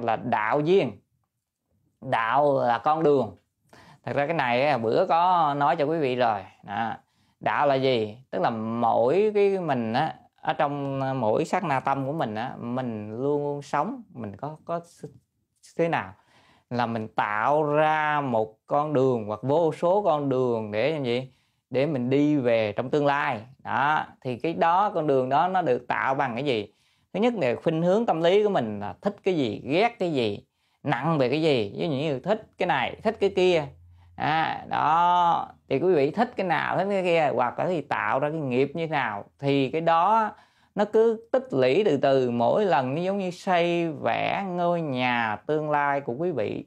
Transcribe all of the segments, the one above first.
là đạo duyên đạo là con đường thật ra cái này bữa có nói cho quý vị rồi đó. đạo là gì tức là mỗi cái mình á ở trong mỗi sát na tâm của mình á mình luôn luôn sống mình có có thế nào là mình tạo ra một con đường hoặc vô số con đường để làm gì để mình đi về trong tương lai đó thì cái đó con đường đó nó được tạo bằng cái gì thứ nhất là khuynh hướng tâm lý của mình là thích cái gì ghét cái gì nặng về cái gì ví dụ như thích cái này thích cái kia à, đó thì quý vị thích cái nào thích cái kia hoặc là thì tạo ra cái nghiệp như thế nào thì cái đó nó cứ tích lũy từ từ mỗi lần nó giống như xây vẽ ngôi nhà tương lai của quý vị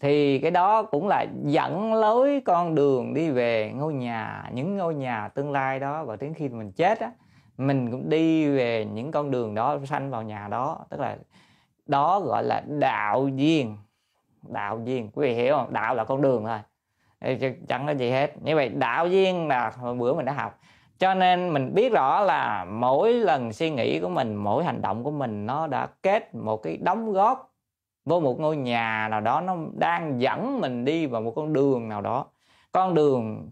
thì cái đó cũng là dẫn lối con đường đi về ngôi nhà những ngôi nhà tương lai đó và đến khi mình chết á mình cũng đi về những con đường đó sanh vào nhà đó tức là đó gọi là đạo duyên đạo duyên quý vị hiểu không đạo là con đường thôi chẳng có gì hết như vậy đạo duyên là hồi bữa mình đã học cho nên mình biết rõ là mỗi lần suy nghĩ của mình mỗi hành động của mình nó đã kết một cái đóng góp vô một ngôi nhà nào đó nó đang dẫn mình đi vào một con đường nào đó con đường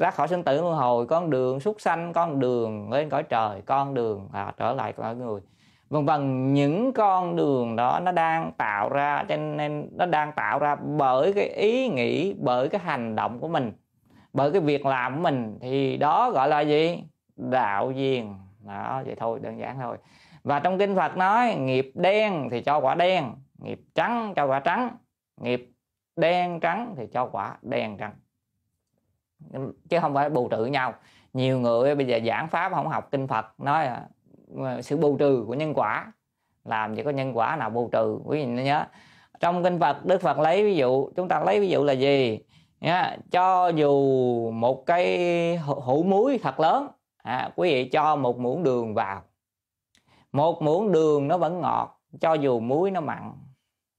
lát khỏi sinh tử luân hồi con đường xuất sanh con đường lên cõi trời con đường à, trở lại cõi người vân vân những con đường đó nó đang tạo ra cho nên nó đang tạo ra bởi cái ý nghĩ bởi cái hành động của mình bởi cái việc làm của mình thì đó gọi là gì đạo duyên đó vậy thôi đơn giản thôi và trong kinh phật nói nghiệp đen thì cho quả đen nghiệp trắng cho quả trắng nghiệp đen trắng thì cho quả đen trắng chứ không phải bù trừ nhau nhiều người bây giờ giảng pháp không học kinh phật nói là sự bù trừ của nhân quả làm gì có nhân quả nào bù trừ quý vị nhớ trong kinh phật đức phật lấy ví dụ chúng ta lấy ví dụ là gì nhá cho dù một cái hũ muối thật lớn à, quý vị cho một muỗng đường vào một muỗng đường nó vẫn ngọt cho dù muối nó mặn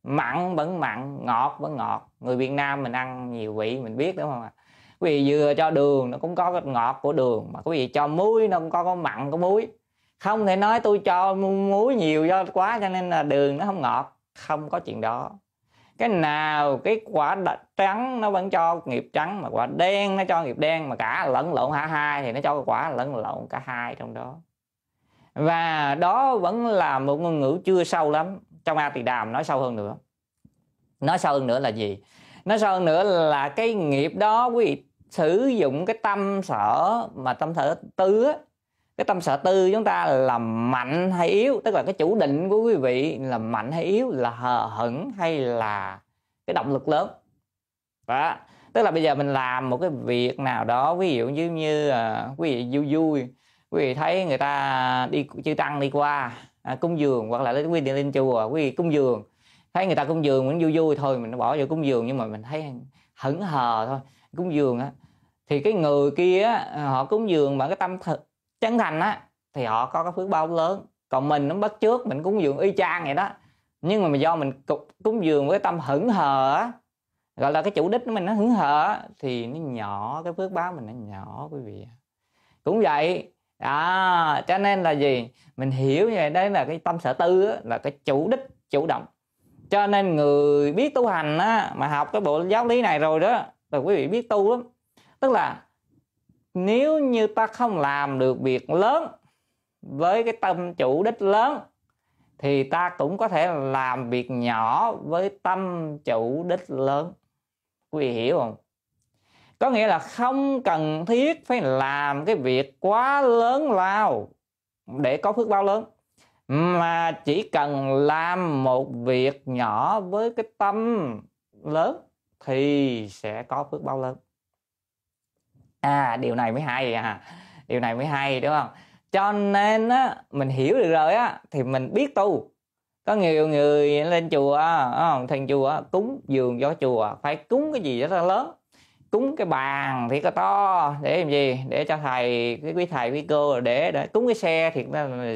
mặn vẫn mặn ngọt vẫn ngọt người việt nam mình ăn nhiều vị mình biết đúng không ạ à? quý vị vừa cho đường nó cũng có cái ngọt của đường mà quý vị cho muối nó cũng có cái mặn của muối không thể nói tôi cho muối nhiều do quá cho nên là đường nó không ngọt không có chuyện đó cái nào cái quả trắng nó vẫn cho nghiệp trắng mà quả đen nó cho nghiệp đen mà cả lẫn lộn hạ hai thì nó cho quả lẫn lộn cả hai trong đó và đó vẫn là một ngôn ngữ chưa sâu lắm trong a tỳ đàm nói sâu hơn nữa nói sâu hơn nữa là gì nói sâu hơn nữa là cái nghiệp đó quý vị sử dụng cái tâm sở mà tâm sở tư á cái tâm sở tư chúng ta là mạnh hay yếu tức là cái chủ định của quý vị là mạnh hay yếu là hờ hững hay là cái động lực lớn đó tức là bây giờ mình làm một cái việc nào đó ví dụ như như uh, quý vị vui vui quý vị thấy người ta đi chư tăng đi qua à, cúng dường hoặc là quý vị lên chùa quý vị cung giường thấy người ta cung giường mình vui vui thôi mình bỏ vô cung giường nhưng mà mình thấy hững hờ thôi cúng dường á thì cái người kia họ cúng dường bằng cái tâm thật chân thành á thì họ có cái phước bao lớn còn mình nó bắt trước mình cúng dường y chang vậy đó nhưng mà do mình cúng dường với tâm hững hờ á gọi là cái chủ đích của mình nó hững hờ thì nó nhỏ cái phước báo mình nó nhỏ quý vị cũng vậy à cho nên là gì mình hiểu như vậy đấy là cái tâm sở tư á, là cái chủ đích chủ động cho nên người biết tu hành á, mà học cái bộ giáo lý này rồi đó và quý vị biết tu lắm tức là nếu như ta không làm được việc lớn với cái tâm chủ đích lớn thì ta cũng có thể làm việc nhỏ với tâm chủ đích lớn quý vị hiểu không có nghĩa là không cần thiết phải làm cái việc quá lớn lao để có phước báo lớn mà chỉ cần làm một việc nhỏ với cái tâm lớn thì sẽ có phước báo lớn à điều này mới hay à điều này mới hay đúng không cho nên á mình hiểu được rồi á thì mình biết tu có nhiều người lên chùa không thần chùa cúng giường cho chùa phải cúng cái gì rất là lớn cúng cái bàn thì có to để làm gì để cho thầy cái quý thầy quý cô để, để cúng cái xe thì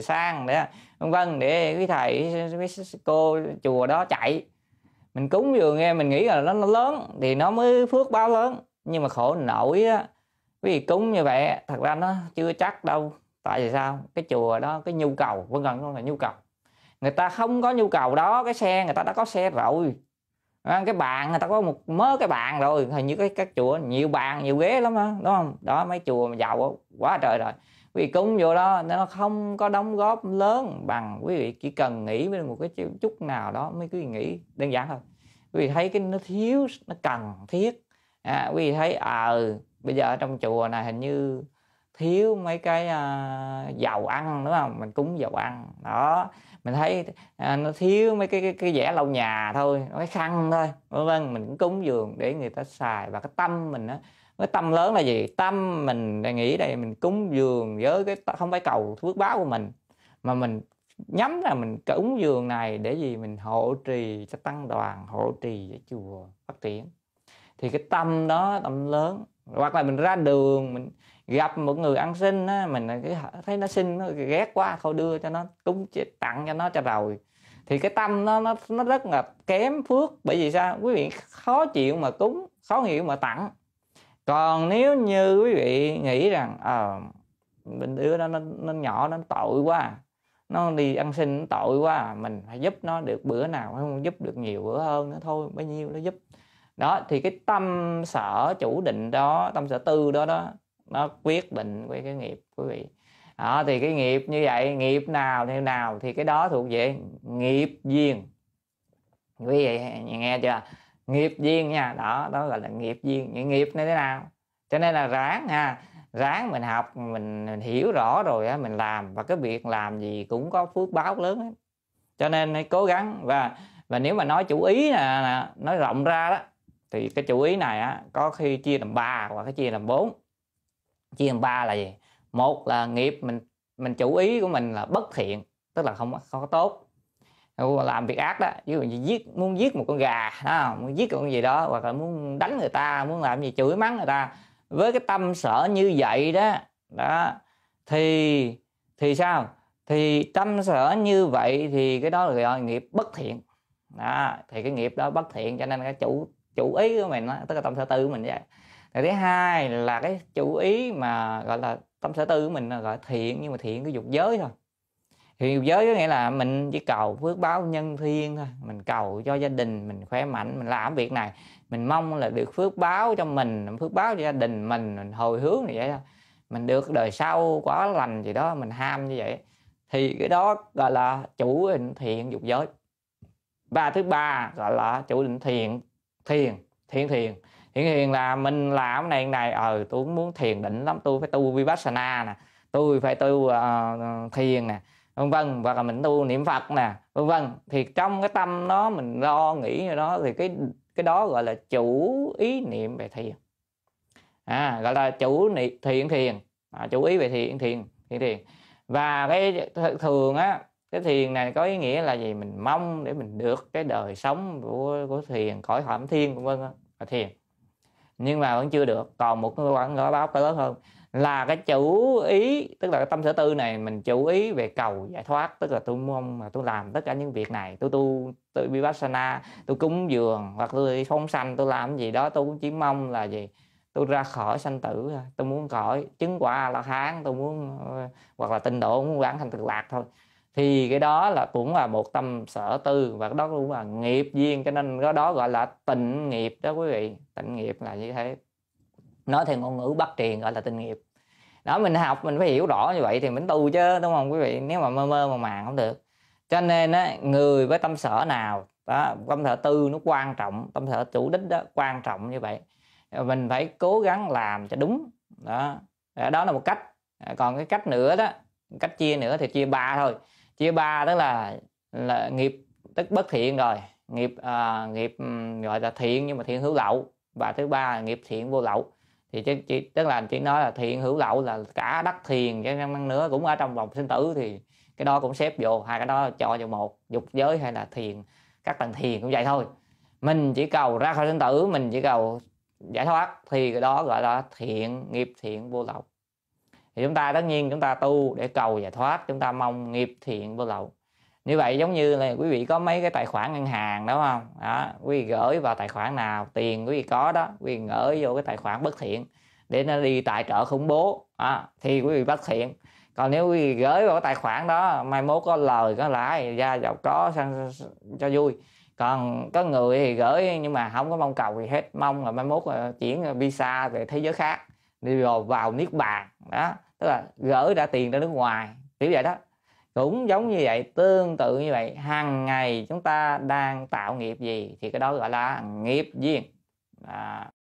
sang để vân vân để quý thầy quý cô chùa đó chạy mình cúng vừa nghe mình nghĩ là nó, nó lớn thì nó mới phước báo lớn nhưng mà khổ nổi á quý cúng như vậy thật ra nó chưa chắc đâu tại vì sao cái chùa đó cái nhu cầu vân gần là nhu cầu người ta không có nhu cầu đó cái xe người ta đã có xe rồi ờ, cái bàn người ta có một mớ cái bàn rồi hình như cái các chùa nhiều bàn nhiều ghế lắm á đúng không đó mấy chùa mà giàu quá trời rồi quý vị cúng vô đó nó không có đóng góp lớn bằng quý vị chỉ cần nghĩ với một cái chút nào đó mới quý vị nghĩ đơn giản thôi quý vị thấy cái nó thiếu nó cần thiết à, quý vị thấy à ừ, bây giờ ở trong chùa này hình như thiếu mấy cái uh, dầu ăn đúng không mình cúng dầu ăn đó mình thấy uh, nó thiếu mấy cái cái, cái vẽ lau nhà thôi mấy khăn thôi vân vân mình cũng cúng giường để người ta xài và cái tâm mình á cái tâm lớn là gì tâm mình đang nghĩ đây mình cúng dường với cái không phải cầu phước báo của mình mà mình nhắm là mình cúng dường này để gì mình hộ trì cho tăng đoàn hộ trì cho chùa phát triển thì cái tâm đó tâm lớn hoặc là mình ra đường mình gặp một người ăn xin á mình thấy nó xin nó ghét quá thôi đưa cho nó cúng tặng cho nó cho rồi thì cái tâm nó nó nó rất là kém phước bởi vì sao quý vị khó chịu mà cúng khó chịu mà tặng còn nếu như quý vị nghĩ rằng à, mình đứa đó nó, nó nhỏ nó tội quá nó đi ăn xin nó tội quá mình phải giúp nó được bữa nào không giúp được nhiều bữa hơn nữa thôi bao nhiêu nó giúp đó thì cái tâm sở chủ định đó tâm sở tư đó đó nó quyết định với cái nghiệp quý vị đó, thì cái nghiệp như vậy nghiệp nào theo nào thì cái đó thuộc về nghiệp duyên quý vị nghe chưa nghiệp duyên nha đó đó gọi là nghiệp duyên những nghiệp như thế nào cho nên là ráng ha ráng mình học mình, mình hiểu rõ rồi á mình làm và cái việc làm gì cũng có phước báo lớn ấy. cho nên hãy cố gắng và và nếu mà nói chủ ý nè nói rộng ra đó thì cái chủ ý này á có khi chia làm ba hoặc cái chia làm bốn chia làm ba là gì một là nghiệp mình mình chủ ý của mình là bất thiện tức là không không có tốt làm việc ác đó ví dụ như giết muốn giết một con gà đó, muốn giết con gì đó hoặc là muốn đánh người ta muốn làm gì chửi mắng người ta với cái tâm sở như vậy đó đó thì thì sao thì tâm sở như vậy thì cái đó là nghiệp bất thiện đó thì cái nghiệp đó bất thiện cho nên cái chủ chủ ý của mình đó, tức là tâm sở tư của mình vậy rồi thứ hai là cái chủ ý mà gọi là tâm sở tư của mình là gọi thiện nhưng mà thiện cái dục giới thôi thì giới có nghĩa là mình chỉ cầu phước báo nhân thiên thôi mình cầu cho gia đình mình khỏe mạnh mình làm việc này mình mong là được phước báo cho mình phước báo cho gia đình mình mình hồi hướng như vậy thôi mình được đời sau quả lành gì đó mình ham như vậy thì cái đó gọi là chủ định thiện dục giới và thứ ba gọi là chủ định thiện thiền thiện thiền thiện hiền là mình làm cái này cái này ờ tôi muốn thiền định lắm tôi phải tu vipassana nè tôi phải tu uh, thiền nè vân vân hoặc là mình tu niệm phật nè vân vân thì trong cái tâm nó mình lo nghĩ rồi đó thì cái cái đó gọi là chủ ý niệm về thiền à, gọi là chủ niệm thiện thiền à, chủ ý về thiện thiền thiện thiền và cái thường á cái thiền này có ý nghĩa là gì mình mong để mình được cái đời sống của của thiền khỏi phạm thiên vân vân là thiền nhưng mà vẫn chưa được còn một cái quả báo lớn hơn là cái chủ ý tức là cái tâm sở tư này mình chủ ý về cầu giải thoát tức là tôi mong mà tôi làm tất cả những việc này tôi tu tôi vipassana tôi cúng dường hoặc tôi phóng sanh tôi làm gì đó tôi cũng chỉ mong là gì tôi ra khỏi sanh tử tôi muốn khỏi chứng quả là hán tôi muốn ờ, hoặc là tinh độ muốn bản thành cực lạc thôi thì cái đó là cũng là một tâm sở tư và cái đó cũng là nghiệp duyên cho nên cái đó gọi là tịnh nghiệp đó quý vị tịnh nghiệp là như thế nói theo ngôn ngữ bắt truyền gọi là tình nghiệp đó mình học mình phải hiểu rõ như vậy thì mình tu chứ đúng không quý vị nếu mà mơ mơ mà màng không được cho nên á, người với tâm sở nào đó, tâm sở tư nó quan trọng tâm sở chủ đích đó quan trọng như vậy mình phải cố gắng làm cho đúng đó đó là một cách còn cái cách nữa đó cách chia nữa thì chia ba thôi chia ba tức là là nghiệp tức bất thiện rồi nghiệp à, nghiệp gọi là thiện nhưng mà thiện hữu lậu và thứ ba là nghiệp thiện vô lậu thì chứ chỉ, tức là chỉ nói là thiện hữu lậu là cả đất thiền chứ năng nữa cũng ở trong vòng sinh tử thì cái đó cũng xếp vô hai cái đó cho vô một dục giới hay là thiền các tầng thiền cũng vậy thôi mình chỉ cầu ra khỏi sinh tử mình chỉ cầu giải thoát thì cái đó gọi là thiện nghiệp thiện vô lậu thì chúng ta tất nhiên chúng ta tu để cầu giải thoát chúng ta mong nghiệp thiện vô lậu như vậy giống như là quý vị có mấy cái tài khoản ngân hàng đúng không đó quý vị gửi vào tài khoản nào tiền quý vị có đó quý vị gửi vô cái tài khoản bất thiện để nó đi tài trợ khủng bố à, thì quý vị bất thiện còn nếu quý vị gửi vào cái tài khoản đó mai mốt có lời có lãi ra giàu có sang cho vui còn có người thì gửi nhưng mà không có mong cầu gì hết mong là mai mốt ờ, chuyển visa về thế giới khác đi vào niết bàn đó tức là gửi đã tiền ra nước ngoài kiểu vậy đó cũng giống như vậy tương tự như vậy hàng ngày chúng ta đang tạo nghiệp gì thì cái đó gọi là nghiệp duyên à,